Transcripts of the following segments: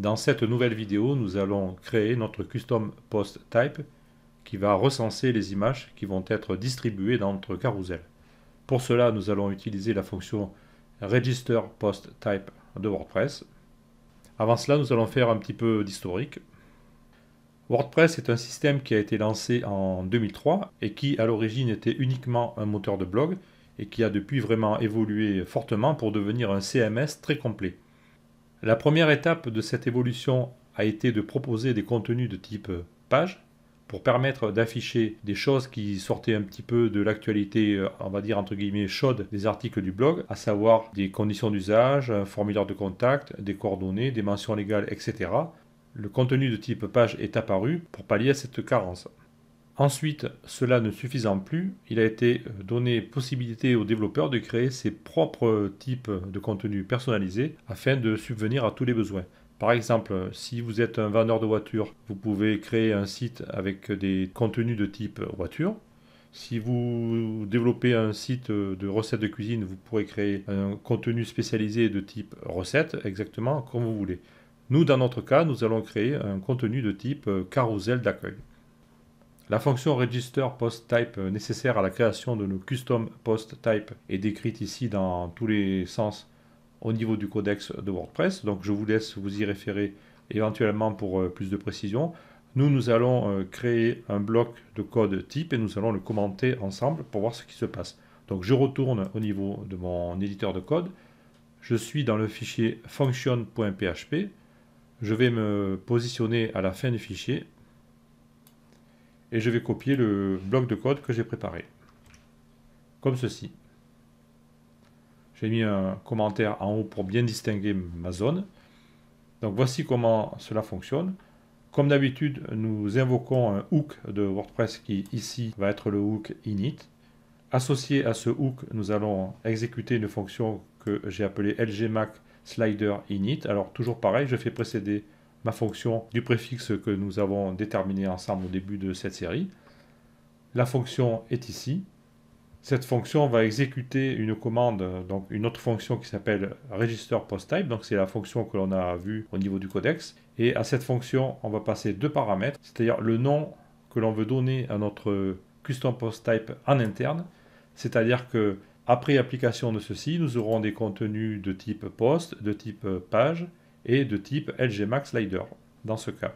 Dans cette nouvelle vidéo, nous allons créer notre custom post type qui va recenser les images qui vont être distribuées dans notre carousel. Pour cela, nous allons utiliser la fonction register post type de WordPress. Avant cela, nous allons faire un petit peu d'historique. WordPress est un système qui a été lancé en 2003 et qui à l'origine était uniquement un moteur de blog et qui a depuis vraiment évolué fortement pour devenir un CMS très complet. La première étape de cette évolution a été de proposer des contenus de type page pour permettre d'afficher des choses qui sortaient un petit peu de l'actualité, euh, on va dire entre guillemets chaude, des articles du blog, à savoir des conditions d'usage, un formulaire de contact, des coordonnées, des mentions légales, etc. Le contenu de type page est apparu pour pallier à cette carence. Ensuite, cela ne suffisant plus, il a été euh, donné possibilité aux développeurs de créer ses propres types de contenus personnalisés afin de subvenir à tous les besoins. Par exemple, si vous êtes un vendeur de voitures, vous pouvez créer un site avec des contenus de type voiture. Si vous développez un site euh, de recettes de cuisine, vous pourrez créer un contenu spécialisé de type recette, exactement comme vous voulez. Nous, dans notre cas, nous allons créer un contenu de type euh, carousel d'accueil. La fonction register post type euh, nécessaire à la création de nos custom post type est décrite ici dans tous les sens au niveau du codex de WordPress. Donc je vous laisse vous y référer éventuellement pour euh, plus de précision. Nous, nous allons euh, créer un bloc de code type et nous allons le commenter ensemble pour voir ce qui se passe. Donc je retourne au niveau de mon éditeur de code. Je suis dans le fichier function.php. Je vais me positionner à la fin du fichier et je vais copier le bloc de code que j'ai préparé. Comme ceci. J'ai mis un commentaire en haut pour bien distinguer ma zone. Donc voici comment cela fonctionne. Comme d'habitude, nous invoquons un hook de WordPress qui ici va être le hook init. Associé à ce hook, nous allons exécuter une fonction que j'ai appelée lgmac slider init. Alors toujours pareil, je fais précéder ma fonction du préfixe que nous avons déterminé ensemble au début de cette série. La fonction est ici. Cette fonction va exécuter une commande, donc une autre fonction qui s'appelle register post donc c'est la fonction que l'on a vue au niveau du codex. Et à cette fonction, on va passer deux paramètres, c'est-à-dire le nom que l'on veut donner à notre custom post type en interne, c'est-à-dire que après application de ceci, nous aurons des contenus de type post, de type page, et de type lgmax-slider dans ce cas.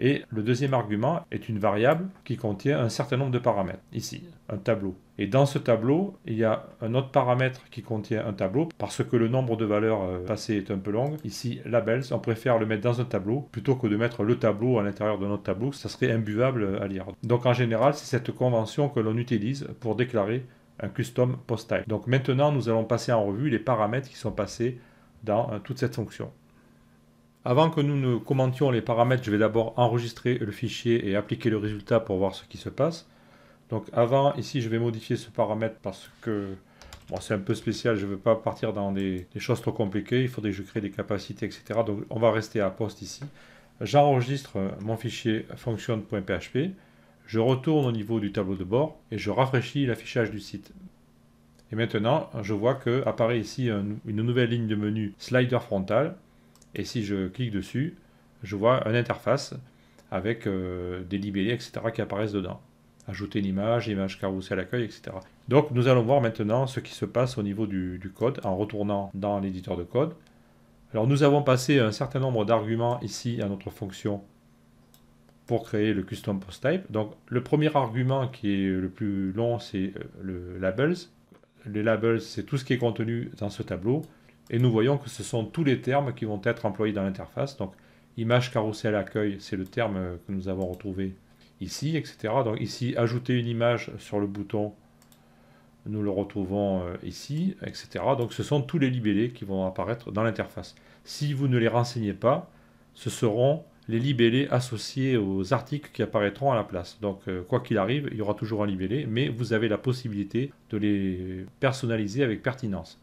Et le deuxième argument est une variable qui contient un certain nombre de paramètres, ici, un tableau. Et dans ce tableau, il y a un autre paramètre qui contient un tableau, parce que le nombre de valeurs euh, passées est un peu long. Ici, labels, on préfère le mettre dans un tableau plutôt que de mettre le tableau à l'intérieur de notre tableau, ça serait imbuvable à lire. Donc en général, c'est cette convention que l'on utilise pour déclarer un custom post type. Donc maintenant, nous allons passer en revue les paramètres qui sont passés dans euh, toute cette fonction. Avant que nous ne commentions les paramètres, je vais d'abord enregistrer le fichier et appliquer le résultat pour voir ce qui se passe. Donc avant, ici, je vais modifier ce paramètre parce que bon, c'est un peu spécial, je ne veux pas partir dans des, choses trop compliquées, il faudrait que je crée des capacités, etc. Donc on va rester à poste ici. J'enregistre euh, mon fichier function.php, je retourne au niveau du tableau de bord et je rafraîchis l'affichage du site. Et maintenant, je vois qu'apparaît ici une nouvelle ligne de menu slider frontal et si je clique dessus, je vois une interface avec euh, des libellés, etc., qui apparaissent dedans. Ajouter une image, image carousel l'accueil, etc. Donc nous allons voir maintenant ce qui se passe au niveau du, du code en retournant dans l'éditeur de code. Alors nous avons passé un certain nombre d'arguments ici à notre fonction pour créer le custom post type. Donc le premier argument qui est le plus long, c'est euh, le labels. Les labels, c'est tout ce qui est contenu dans ce tableau. Et nous voyons que ce sont tous les termes qui vont être employés dans l'interface. Donc, image carrousel accueil, c'est le terme euh, que nous avons retrouvé ici, etc. Donc ici, ajouter une image sur le bouton, nous le retrouvons euh, ici, etc. Donc ce sont tous les libellés qui vont apparaître dans l'interface. Si vous ne les renseignez pas, ce seront les libellés associés aux articles qui apparaîtront à la place. Donc euh, quoi qu'il arrive, il y aura toujours un libellé, mais vous avez la possibilité de les personnaliser avec pertinence.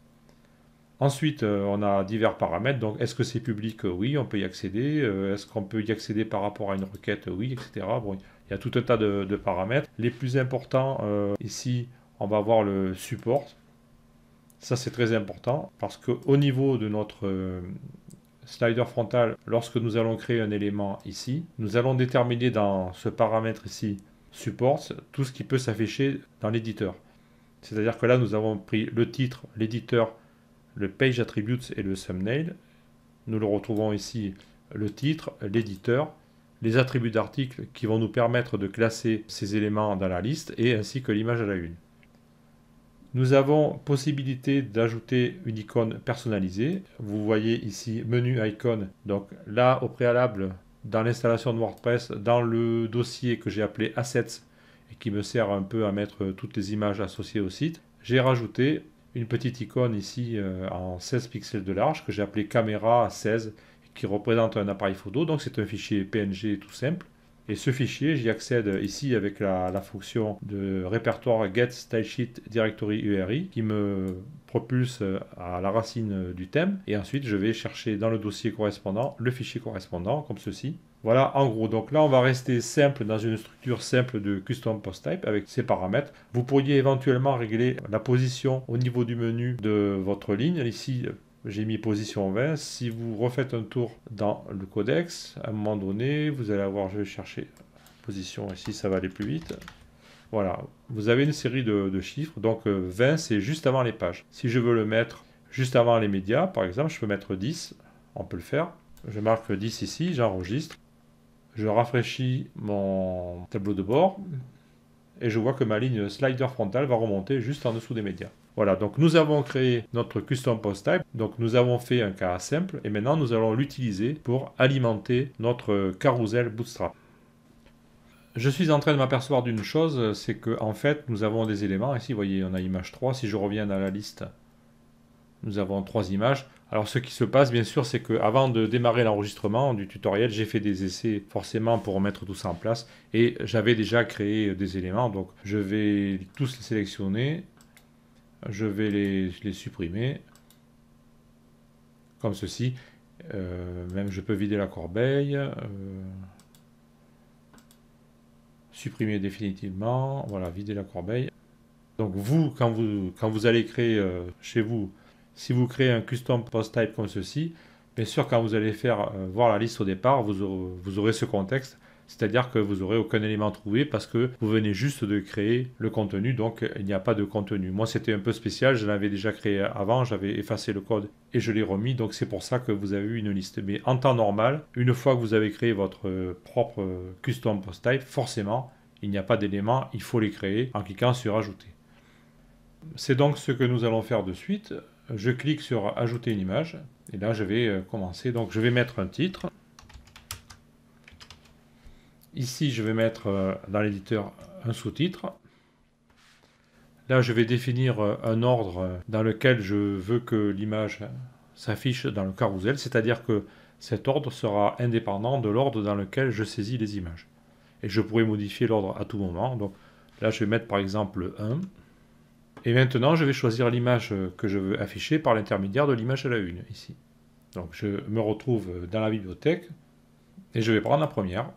Ensuite, euh, on a divers paramètres. Donc, est-ce que c'est public euh, Oui, on peut y accéder. Euh, est-ce qu'on peut y accéder par rapport à une requête Oui, etc. il y a tout un tas de, paramètres. Les plus importants, ici, on va voir le support. Ça, c'est très important parce qu'au niveau de notre slider frontal, lorsque nous allons créer un élément ici, nous allons déterminer dans ce paramètre ici, support, tout ce qui peut s'afficher dans l'éditeur. C'est-à-dire que là, nous avons pris le titre, l'éditeur, le Page Attributes et le thumbnail. Nous le retrouvons ici le titre, l'éditeur, les attributs d'articles qui vont nous permettre de classer ces éléments dans la liste et ainsi que l'image à la une. Nous avons possibilité d'ajouter une icône personnalisée. Vous voyez ici menu icon. Donc là, au préalable, dans l'installation de WordPress, dans le dossier que j'ai appelé assets et qui me sert un peu à mettre toutes les images associées au site, j'ai rajouté une petite icône ici euh, en 16 pixels de large que j'ai appelé caméra 16 qui représente un appareil photo. Donc c'est un fichier PNG tout simple. Et ce fichier, j'y accède ici avec la, la, fonction de répertoire get stylesheet directory URI qui me propulse euh, à la racine du thème. Et ensuite, je vais chercher dans le dossier correspondant le fichier correspondant comme ceci. Voilà, en gros. Donc là, on va rester simple dans une structure simple de custom post type avec ses paramètres. Vous pourriez éventuellement régler la position au niveau du menu de votre ligne. Ici, j'ai mis position 20. Si vous refaites un tour dans le codex, à un moment donné, vous allez avoir, je vais chercher position ici, ça va aller plus vite. Voilà, vous avez une série de, chiffres. Donc 20, euh, c'est juste avant les pages. Si je veux le mettre juste avant les médias, par exemple, je peux mettre 10. On peut le faire. Je marque 10 ici, j'enregistre. Je rafraîchis mon tableau de bord et je vois que ma ligne slider frontale va remonter juste en dessous des médias. Voilà, donc nous avons créé notre custom post type, donc nous avons fait un cas simple et maintenant nous allons l'utiliser pour alimenter notre carousel Bootstrap. Je suis en train de m'apercevoir d'une chose, c'est que en fait nous avons des éléments, ici vous voyez on a image 3, si je reviens à la liste, nous avons trois images, alors ce qui se passe bien sûr c'est que avant de démarrer l'enregistrement du tutoriel j'ai fait des essais forcément pour remettre tout ça en place et j'avais déjà créé des éléments donc je vais tous les sélectionner, je vais les, supprimer comme ceci, euh, même je peux vider la corbeille, euh, supprimer définitivement, voilà vider la corbeille. Donc vous quand vous, quand vous allez créer euh, chez vous si vous créez un custom post type comme ceci, bien sûr, quand vous allez faire euh, voir la liste au départ, vous aurez, vous aurez ce contexte. C'est-à-dire que vous n'aurez aucun élément trouvé parce que vous venez juste de créer le contenu, donc il n'y a pas de contenu. Moi, c'était un peu spécial, je l'avais déjà créé avant, j'avais effacé le code et je l'ai remis, donc c'est pour ça que vous avez eu une liste. Mais en temps normal, une fois que vous avez créé votre euh, propre euh, custom post type, forcément, il n'y a pas d'éléments, il faut les créer en cliquant sur Ajouter. C'est donc ce que nous allons faire de suite je clique sur ajouter une image et là je vais euh, commencer. Donc je vais mettre un titre. Ici je vais mettre euh, dans l'éditeur un sous-titre. Là je vais définir euh, un ordre dans lequel je veux que l'image s'affiche dans le carousel, c'est-à-dire que cet ordre sera indépendant de l'ordre dans lequel je saisis les images. Et je pourrais modifier l'ordre à tout moment. Donc là je vais mettre par exemple 1. Et maintenant, je vais choisir l'image euh, que je veux afficher par l'intermédiaire de l'image à la une, ici. Donc je me retrouve euh, dans la bibliothèque, et je vais prendre la première,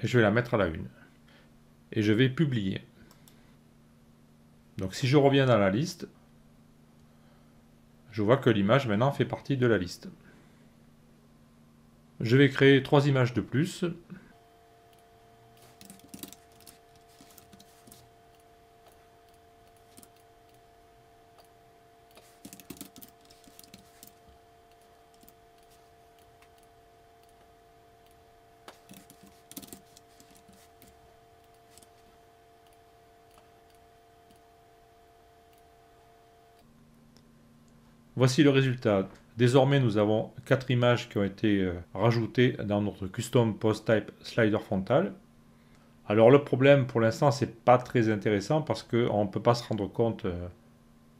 et je vais la mettre à la une. Et je vais publier. Donc si je reviens dans la liste, je vois que l'image maintenant fait partie de la liste. Je vais créer trois images de plus, Voici le résultat. Désormais, nous avons quatre images qui ont été euh, rajoutées dans notre custom post type slider frontal. Alors le problème pour l'instant, c'est pas très intéressant parce qu'on ne peut pas se rendre compte euh,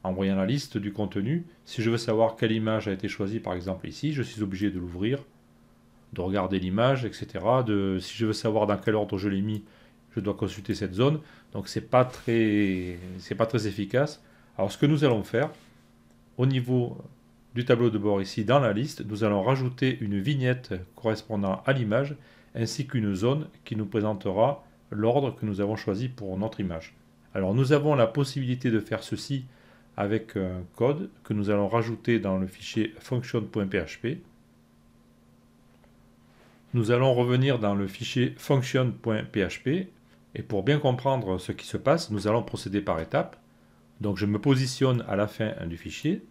en voyant la liste du contenu. Si je veux savoir quelle image a été choisie, par exemple ici, je suis obligé de l'ouvrir, de regarder l'image, etc. De, si je veux savoir dans quel ordre je l'ai mis, je dois consulter cette zone. Donc ce pas c'est pas très efficace. Alors ce que nous allons faire, au niveau du tableau de bord ici dans la liste, nous allons rajouter une vignette correspondant à l'image ainsi qu'une zone qui nous présentera l'ordre que nous avons choisi pour notre image. Alors nous avons la possibilité de faire ceci avec un code que nous allons rajouter dans le fichier function.php. Nous allons revenir dans le fichier function.php et pour bien comprendre ce qui se passe, nous allons procéder par étapes. Donc je me positionne à la fin du fichier.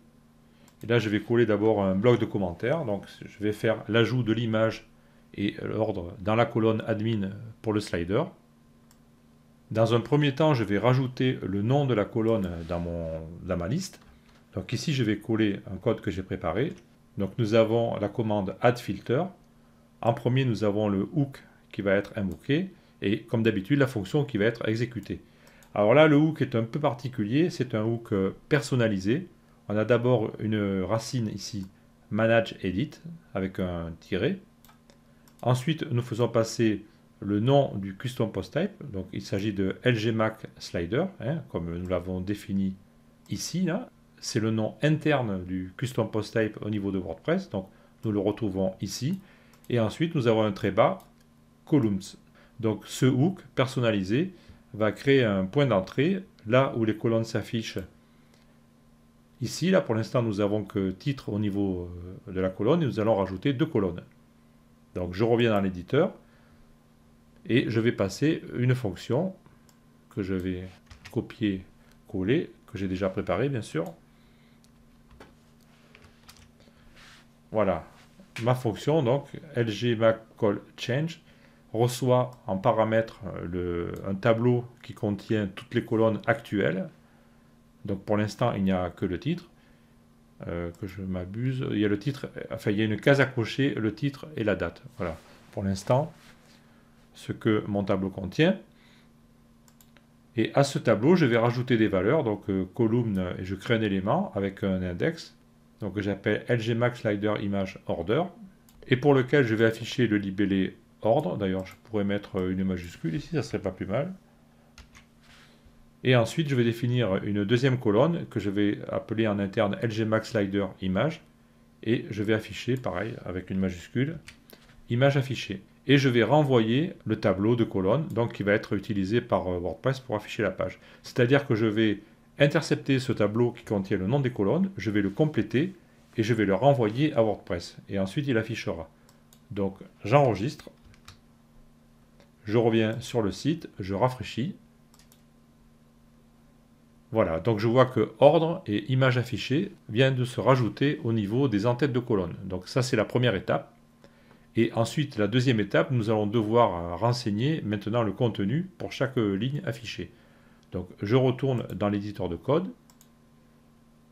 Et là, je vais coller d'abord un bloc de commentaires. Donc je vais faire l'ajout de l'image et l'ordre dans la colonne admin pour le slider. Dans un premier temps, je vais rajouter le nom de la colonne dans, mon, ma liste. Donc ici, je vais coller un code que j'ai préparé. Donc nous avons la commande add filter. En premier, nous avons le hook qui va être invoqué et comme d'habitude, la fonction qui va être exécutée. Alors là, le hook est un peu particulier, c'est un hook euh, personnalisé. On a d'abord une racine ici, manage edit, avec un tiret. Ensuite, nous faisons passer le nom du custom post type. Donc il s'agit de lgmac slider, hein, comme nous l'avons défini ici. C'est le nom interne du custom post type au niveau de WordPress. Donc nous le retrouvons ici. Et ensuite, nous avons un trait bas, columns. Donc ce hook personnalisé va créer un point d'entrée là où les colonnes s'affichent. Ici, là pour l'instant, nous avons que titre au niveau euh, de la colonne et nous allons rajouter deux colonnes. Donc je reviens dans l'éditeur et je vais passer une fonction que je vais copier, coller, que j'ai déjà préparée bien sûr. Voilà, ma fonction donc lgmacCallChange reçoit en paramètre euh, un tableau qui contient toutes les colonnes actuelles. Donc pour l'instant, il n'y a que le titre. Euh, que je m'abuse. Il y a le titre, enfin il y a une case à cocher, le titre et la date. Voilà. Pour l'instant, ce que mon tableau contient. Et à ce tableau, je vais rajouter des valeurs, donc euh, column » et je crée un élément avec un index, donc j'appelle lgmax slider image order, et pour lequel je vais afficher le libellé ordre. D'ailleurs, je pourrais mettre euh, une e majuscule ici, ça serait pas plus mal. Et ensuite, je vais définir une deuxième colonne que je vais appeler en interne slider image. Et je vais afficher, pareil, avec une majuscule, image affichée. Et je vais renvoyer le tableau de colonnes donc qui va être utilisé par euh, WordPress pour afficher la page. C'est-à-dire que je vais intercepter ce tableau qui contient le nom des colonnes, je vais le compléter et je vais le renvoyer à WordPress. Et ensuite, il affichera. Donc, j'enregistre je reviens sur le site, je rafraîchis. Voilà, donc je vois que ordre et image affichée viennent de se rajouter au niveau des entêtes de colonne. Donc ça, c'est la première étape. Et ensuite, la deuxième étape, nous allons devoir renseigner maintenant le contenu pour chaque ligne affichée. Donc je retourne dans l'éditeur de code.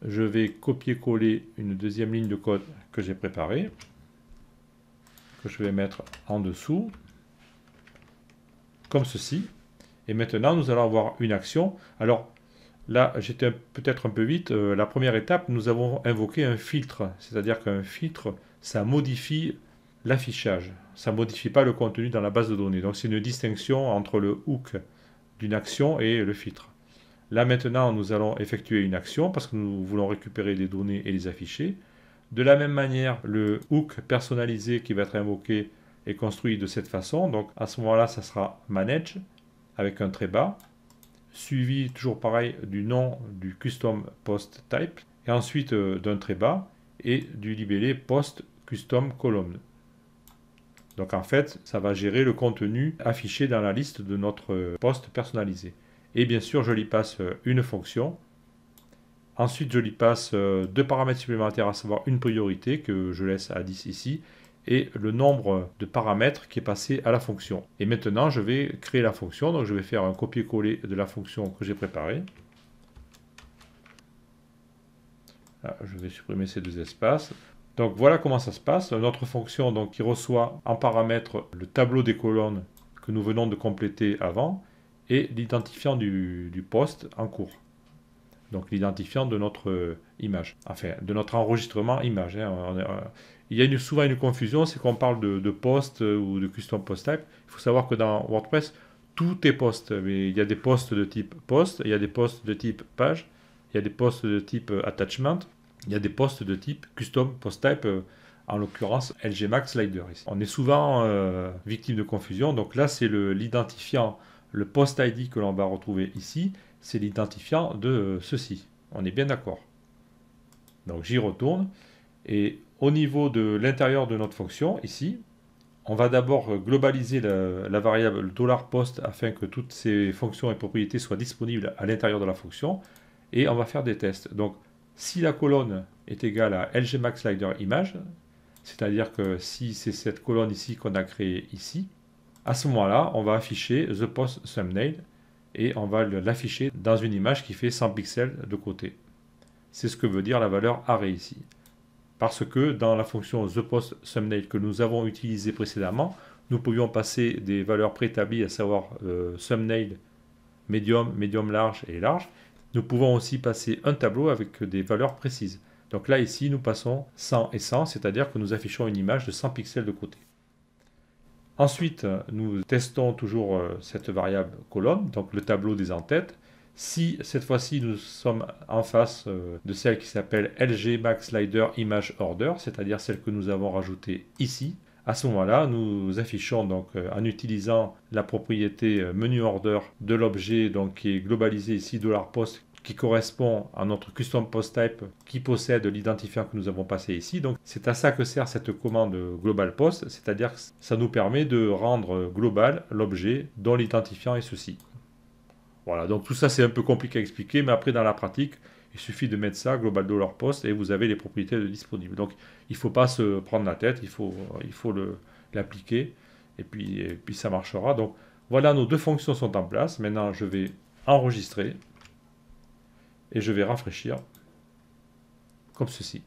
Je vais copier-coller une deuxième ligne de code que j'ai préparée, que je vais mettre en dessous comme ceci. Et maintenant, nous allons avoir une action. Alors, là, j'étais peut-être un peu vite. Euh, la première étape, nous avons invoqué un filtre. C'est-à-dire qu'un filtre, ça modifie l'affichage. Ça ne modifie pas le contenu dans la base de données. Donc, c'est une distinction entre le hook d'une action et le filtre. Là, maintenant, nous allons effectuer une action parce que nous voulons récupérer des données et les afficher. De la même manière, le hook personnalisé qui va être invoqué est construit de cette façon. Donc à ce moment-là, ça sera manage avec un trait bas, suivi toujours pareil du nom du custom post type, et ensuite euh, d'un trait bas et du libellé post custom column. Donc en fait, ça va gérer le contenu affiché dans la liste de notre poste personnalisé. Et bien sûr, je lui passe euh, une fonction. Ensuite, je lui passe euh, deux paramètres supplémentaires, à savoir une priorité que je laisse à 10 ici, et le nombre de paramètres qui est passé à la fonction. Et maintenant, je vais créer la fonction. Donc, je vais faire un copier-coller de la fonction que j'ai préparée. Ah, je vais supprimer ces deux espaces. Donc voilà comment ça se passe. Notre fonction donc, qui reçoit en paramètre le tableau des colonnes que nous venons de compléter avant et l'identifiant du, poste en cours. Donc l'identifiant de notre image, enfin de notre enregistrement image. Hein il y a souvent une confusion, c'est qu'on parle de, post euh, ou de custom post type. Il faut savoir que dans WordPress, tout est post. Mais il y a des postes de type post, il y a des postes de type page, il y a des postes de type euh, attachment, il y a des postes de type custom post type, euh, en l'occurrence LGMax slider. On est souvent victime de confusion, donc là c'est l'identifiant, le, le post ID que l'on va retrouver ici, c'est l'identifiant de ceci. On est bien d'accord. Donc j'y retourne et au niveau de l'intérieur de notre fonction, ici, on va d'abord globaliser la, variable $post afin que toutes ces fonctions et propriétés soient disponibles à l'intérieur de la fonction. Et on va faire des tests. Donc, si la colonne est égale à image, c'est-à-dire que si c'est cette colonne ici qu'on a créée ici, à ce moment-là, on va afficher the post thumbnail et on va l'afficher dans une image qui fait 100 pixels de côté. C'est ce que veut dire la valeur array ici. Parce que dans la fonction thePostThumbnail que nous avons utilisée précédemment, nous pouvions passer des valeurs préétablies, à savoir euh, thumbnail, Medium, Medium large et large. Nous pouvons aussi passer un tableau avec des valeurs précises. Donc là, ici, nous passons 100 et 100, c'est-à-dire que nous affichons une image de 100 pixels de côté. Ensuite, nous testons toujours euh, cette variable colonne, donc le tableau des entêtes si cette fois-ci nous sommes en face euh, de celle qui s'appelle LG slider Image Order, c'est-à-dire celle que nous avons rajoutée ici, à ce moment-là, nous affichons donc euh, en utilisant la propriété euh, menu order de l'objet donc qui est globalisé ici $post qui correspond à notre custom post type qui possède l'identifiant que nous avons passé ici. Donc c'est à ça que sert cette commande global post, c'est-à-dire que ça nous permet de rendre global l'objet dont l'identifiant est ceci. Voilà, donc tout ça c'est un peu compliqué à expliquer, mais après dans la pratique, il suffit de mettre ça, Global Dollar Post, et vous avez les propriétés disponibles. Donc il ne faut pas se prendre la tête, il faut, il faut l'appliquer, et puis, et puis ça marchera. Donc voilà, nos deux fonctions sont en place. Maintenant, je vais enregistrer, et je vais rafraîchir, comme ceci.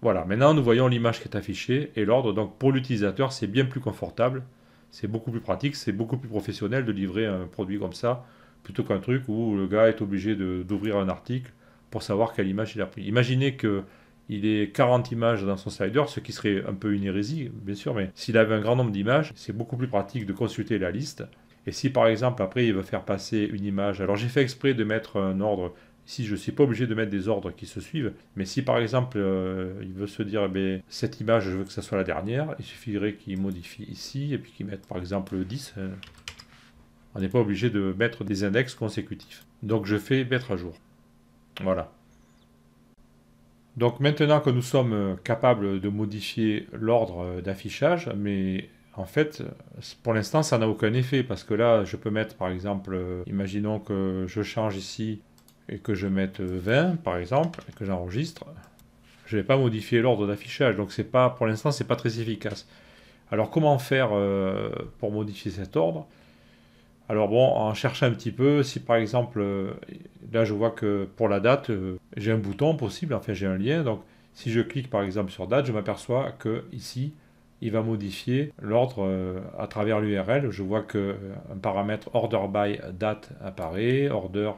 Voilà, maintenant nous voyons l'image qui est affichée et l'ordre. Donc pour l'utilisateur, c'est bien plus confortable c'est beaucoup plus pratique, c'est beaucoup plus professionnel de livrer un produit comme ça, plutôt qu'un truc où le gars est obligé d'ouvrir un article pour savoir quelle image il a pris. Imaginez que il ait 40 images dans son slider, ce qui serait un peu une hérésie, bien sûr, mais s'il avait un grand nombre d'images, c'est beaucoup plus pratique de consulter la liste. Et si par exemple après il veut faire passer une image, alors j'ai fait exprès de mettre un ordre si je ne suis pas obligé de mettre des ordres qui se suivent, mais si par exemple euh, il veut se dire eh ben, cette image je veux que ça soit la dernière, il suffirait qu'il modifie ici et puis qu'il mette par exemple 10. Euh, on n'est pas obligé de mettre des index consécutifs. Donc je fais mettre à jour. Voilà. Donc maintenant que nous sommes euh, capables de modifier l'ordre d'affichage, mais en fait, pour l'instant, ça n'a aucun effet parce que là, je peux mettre par exemple, imaginons que je change ici que je mette 20 par exemple, que j'enregistre, je vais pas modifier l'ordre d'affichage. Donc c'est pas, pour l'instant, c'est pas très efficace. Alors comment faire euh, pour modifier cet ordre Alors bon, en cherchant un petit peu, si par exemple, euh, là je vois que pour la date, euh, j'ai un bouton possible, enfin j'ai un lien. Donc si je clique par exemple sur date, je m'aperçois que ici, il va modifier l'ordre à travers l'URL. Je vois que un paramètre order by date apparaît, order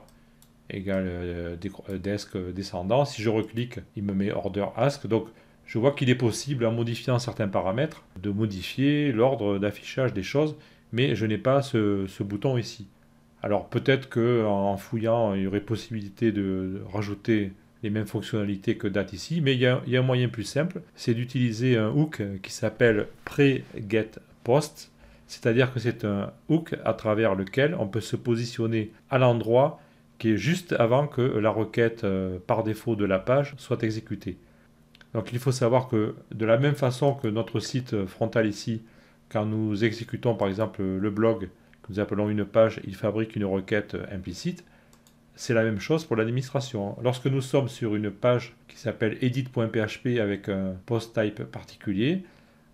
égale desk descendant. Si je reclique, il me met order ask. Donc je vois qu'il est possible, en modifiant certains paramètres, de modifier l'ordre d'affichage des choses, mais je n'ai pas ce, bouton ici. Alors peut-être qu'en fouillant, il y aurait possibilité de rajouter les mêmes fonctionnalités que date ici, mais il y a, il y a un moyen plus simple, c'est d'utiliser un hook qui s'appelle pre-get-post, c'est-à-dire que c'est un hook à travers lequel on peut se positionner à l'endroit qui est juste avant que la requête euh, par défaut de la page soit exécutée. Donc il faut savoir que de la même façon que notre site frontal ici, quand nous exécutons par exemple le blog, que nous appelons une page, il fabrique une requête euh, implicite. C'est la même chose pour l'administration. Hein. Lorsque nous sommes sur une page qui s'appelle edit.php avec un post type particulier,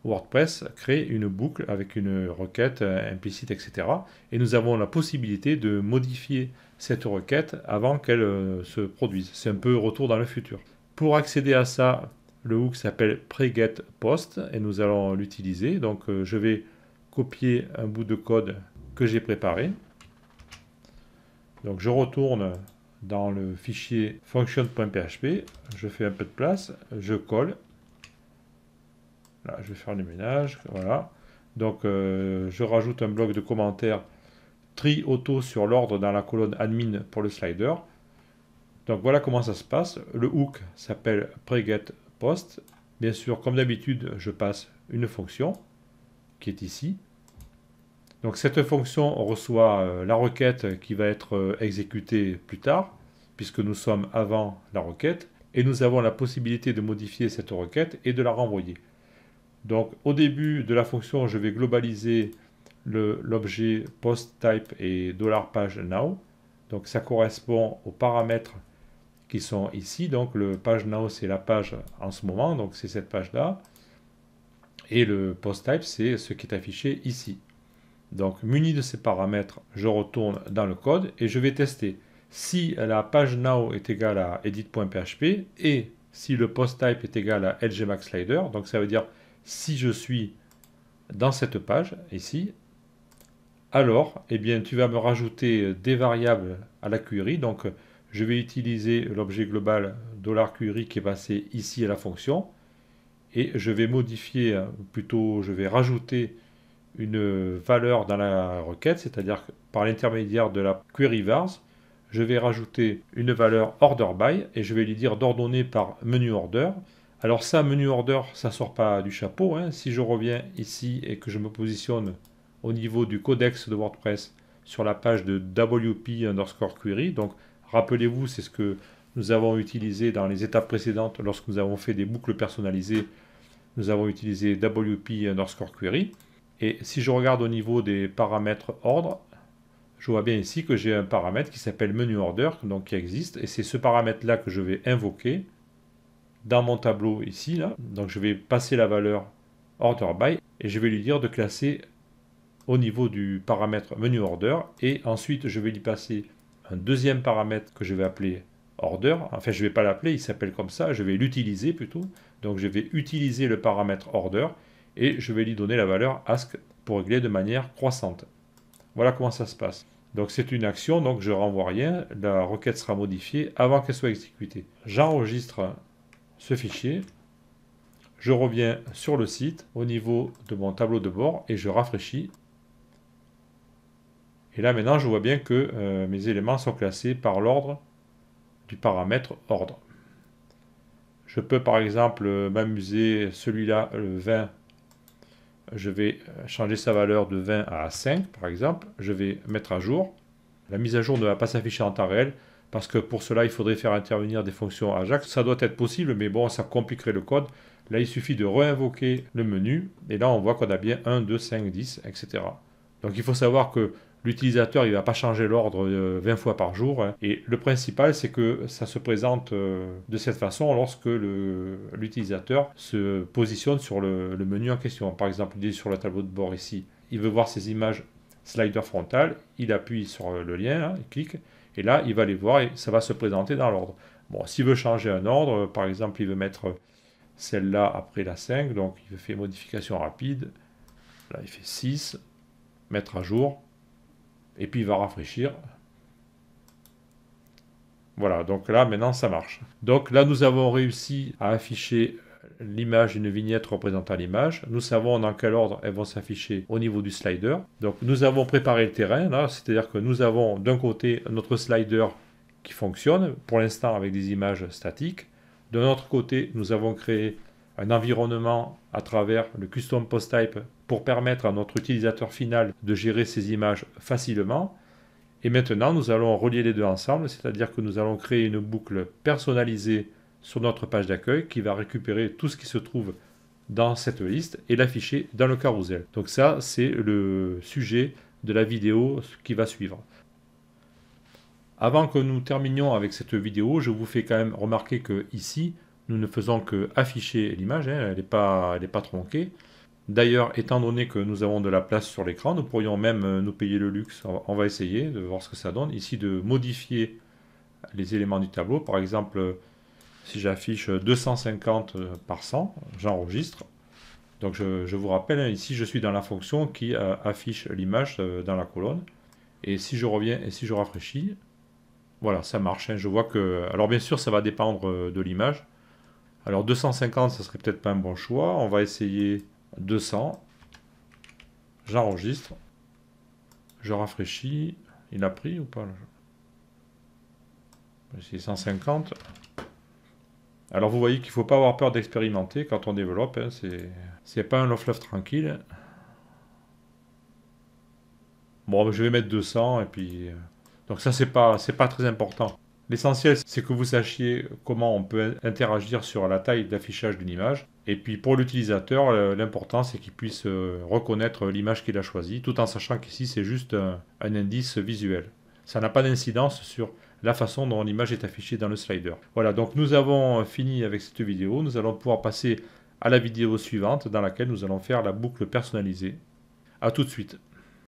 WordPress crée une boucle avec une requête euh, implicite, etc. Et nous avons la possibilité de modifier cette requête avant qu'elle euh, se produise. C'est un peu retour dans le futur. Pour accéder à ça, le hook s'appelle pregetPost et nous allons l'utiliser. Donc euh, je vais copier un bout de code que j'ai préparé. Donc je retourne dans le fichier function.php, je fais un peu de place, je colle. Là, je vais faire le ménage, voilà. Donc euh, je rajoute un bloc de commentaires tri auto sur l'ordre dans la colonne admin pour le slider. Donc voilà comment ça se passe. Le hook s'appelle get post. Bien sûr, comme d'habitude, je passe une fonction qui est ici. Donc cette fonction reçoit euh, la requête qui va être euh, exécutée plus tard, puisque nous sommes avant la requête, et nous avons la possibilité de modifier cette requête et de la renvoyer. Donc au début de la fonction, je vais globaliser l'objet post type et $page now. Donc ça correspond aux paramètres qui sont ici. Donc le page now c'est la page en ce moment, donc c'est cette page là. Et le post type c'est ce qui est affiché ici. Donc muni de ces paramètres, je retourne dans le code et je vais tester si la page now est égale à edit.php et si le post type est égal à slider Donc ça veut dire si je suis dans cette page ici alors eh bien, tu vas me rajouter euh, des variables à la query. Donc, euh, je vais utiliser l'objet global $query qui est passé ici à la fonction. Et je vais modifier, euh, plutôt, je vais rajouter une valeur dans la requête, c'est-à-dire par l'intermédiaire de la query vars, je vais rajouter une valeur order by et je vais lui dire d'ordonner par menu order. Alors ça, menu order, ça sort pas du chapeau. Hein. Si je reviens ici et que je me positionne au niveau du codex de WordPress sur la page de WP underscore query. Donc rappelez-vous, c'est ce que nous avons utilisé dans les étapes précédentes lorsque nous avons fait des boucles personnalisées. Nous avons utilisé WP underscore query. Et si je regarde au niveau des paramètres ordre, je vois bien ici que j'ai un paramètre qui s'appelle menu order, donc qui existe, et c'est ce paramètre-là que je vais invoquer dans mon tableau ici. Là. Donc je vais passer la valeur order by et je vais lui dire de classer au niveau du paramètre menu order et ensuite je vais lui passer un deuxième paramètre que je vais appeler order. Enfin, je ne vais pas l'appeler, il s'appelle comme ça, je vais l'utiliser plutôt. Donc je vais utiliser le paramètre order et je vais lui donner la valeur ask pour régler de manière croissante. Voilà comment ça se passe. Donc c'est une action, donc je renvoie rien, la requête sera modifiée avant qu'elle soit exécutée. J'enregistre ce fichier, je reviens sur le site au niveau de mon tableau de bord et je rafraîchis et là maintenant, je vois bien que euh, mes éléments sont classés par l'ordre du paramètre ordre. Je peux par exemple m'amuser, celui-là, le 20, je vais changer sa valeur de 20 à 5 par exemple, je vais mettre à jour. La mise à jour ne va pas s'afficher en temps réel parce que pour cela il faudrait faire intervenir des fonctions Ajax. Ça doit être possible mais bon ça compliquerait le code. Là il suffit de réinvoquer le menu et là on voit qu'on a bien 1, 2, 5, 10, etc. Donc il faut savoir que L'utilisateur, il va pas changer l'ordre 20 euh, fois par jour. Hein. Et le principal, c'est que ça se présente euh, de cette façon lorsque l'utilisateur se positionne sur le, menu en question. Par exemple, il est sur le tableau de bord ici. Il veut voir ses images slider frontal, il appuie sur euh, le lien, hein, il clique, et là, il va les voir et ça va se présenter dans l'ordre. Bon, s'il veut changer un ordre, par exemple, il veut mettre celle-là après la 5, donc il fait modification rapide, là, il fait 6, mettre à jour, et puis il va rafraîchir. Voilà, donc là maintenant ça marche. Donc là nous avons réussi à afficher l'image, une vignette représentant l'image. Nous savons dans quel ordre elles vont s'afficher au niveau du slider. Donc nous avons préparé le terrain, c'est-à-dire que nous avons d'un côté notre slider qui fonctionne pour l'instant avec des images statiques. De notre côté, nous avons créé un environnement à travers le custom post type pour permettre à notre utilisateur final de gérer ces images facilement. Et maintenant, nous allons relier les deux ensemble, c'est-à-dire que nous allons créer une boucle personnalisée sur notre page d'accueil qui va récupérer tout ce qui se trouve dans cette liste et l'afficher dans le carrousel. Donc ça, c'est le sujet de la vidéo qui va suivre. Avant que nous terminions avec cette vidéo, je vous fais quand même remarquer que ici, nous ne faisons que afficher l'image, hein, elle n'est pas, pas tronquée. D'ailleurs, étant donné que nous avons de la place sur l'écran, nous pourrions même euh, nous payer le luxe, on va essayer de voir ce que ça donne, ici de modifier les éléments du tableau. Par exemple, si j'affiche 250 euh, par 100, j'enregistre. Donc je, vous rappelle, hein, ici je suis dans la fonction qui euh, affiche l'image dans la colonne. Et si je reviens et si je rafraîchis, voilà, ça marche. Hein. Je vois que... Alors bien sûr, ça va dépendre de l'image. Alors 250, ça serait peut-être pas un bon choix. On va essayer 200. J'enregistre. Je rafraîchis. Il a pris ou pas C'est 150. Alors vous voyez qu'il ne faut pas avoir peur d'expérimenter quand on développe. Hein. c'est pas un love tranquille. Bon, ben, je vais mettre 200 et puis... Euh, donc ça, c'est pas, pas très important. L'essentiel, c'est que vous sachiez comment on peut interagir sur la taille d'affichage d'une image. Et puis pour l'utilisateur, l'important, c'est qu'il puisse euh, reconnaître l'image qu'il a choisie, tout en sachant qu'ici, c'est juste un, indice visuel. Ça n'a pas d'incidence sur la façon dont l'image est affichée dans le slider. Voilà, donc nous avons fini avec cette vidéo. Nous allons pouvoir passer à la vidéo suivante dans laquelle nous allons faire la boucle personnalisée. A tout de suite.